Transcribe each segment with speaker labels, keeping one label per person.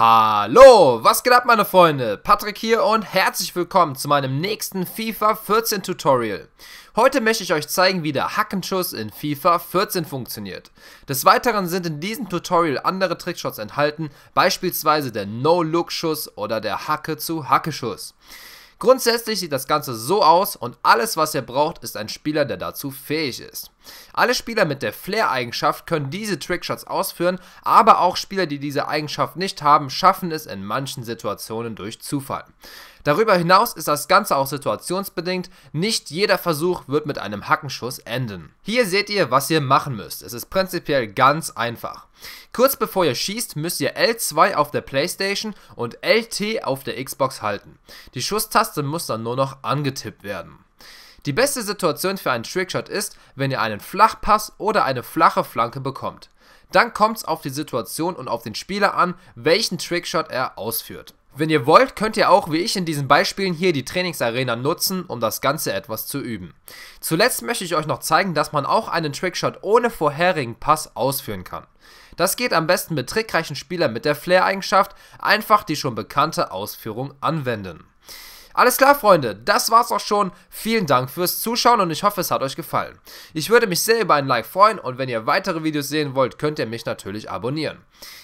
Speaker 1: Hallo, was geht ab meine Freunde? Patrick hier und herzlich willkommen zu meinem nächsten FIFA 14 Tutorial. Heute möchte ich euch zeigen, wie der Hackenschuss in FIFA 14 funktioniert. Des Weiteren sind in diesem Tutorial andere Trickshots enthalten, beispielsweise der No-Look-Schuss oder der Hacke-zu-Hacke-Schuss. Grundsätzlich sieht das Ganze so aus und alles was ihr braucht ist ein Spieler, der dazu fähig ist. Alle Spieler mit der Flair-Eigenschaft können diese Trickshots ausführen, aber auch Spieler, die diese Eigenschaft nicht haben, schaffen es in manchen Situationen durch Zufall. Darüber hinaus ist das Ganze auch situationsbedingt. Nicht jeder Versuch wird mit einem Hackenschuss enden. Hier seht ihr, was ihr machen müsst. Es ist prinzipiell ganz einfach. Kurz bevor ihr schießt, müsst ihr L2 auf der Playstation und LT auf der Xbox halten. Die Schusstaste muss dann nur noch angetippt werden. Die beste Situation für einen Trickshot ist, wenn ihr einen Flachpass oder eine flache Flanke bekommt. Dann kommt es auf die Situation und auf den Spieler an, welchen Trickshot er ausführt. Wenn ihr wollt, könnt ihr auch, wie ich in diesen Beispielen hier, die Trainingsarena nutzen, um das Ganze etwas zu üben. Zuletzt möchte ich euch noch zeigen, dass man auch einen Trickshot ohne vorherigen Pass ausführen kann. Das geht am besten mit trickreichen Spielern mit der Flair-Eigenschaft, einfach die schon bekannte Ausführung anwenden. Alles klar, Freunde, das war's auch schon. Vielen Dank fürs Zuschauen und ich hoffe, es hat euch gefallen. Ich würde mich sehr über ein Like freuen und wenn ihr weitere Videos sehen wollt, könnt ihr mich natürlich abonnieren.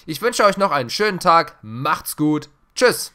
Speaker 1: Ich wünsche euch noch einen schönen Tag, macht's gut, tschüss!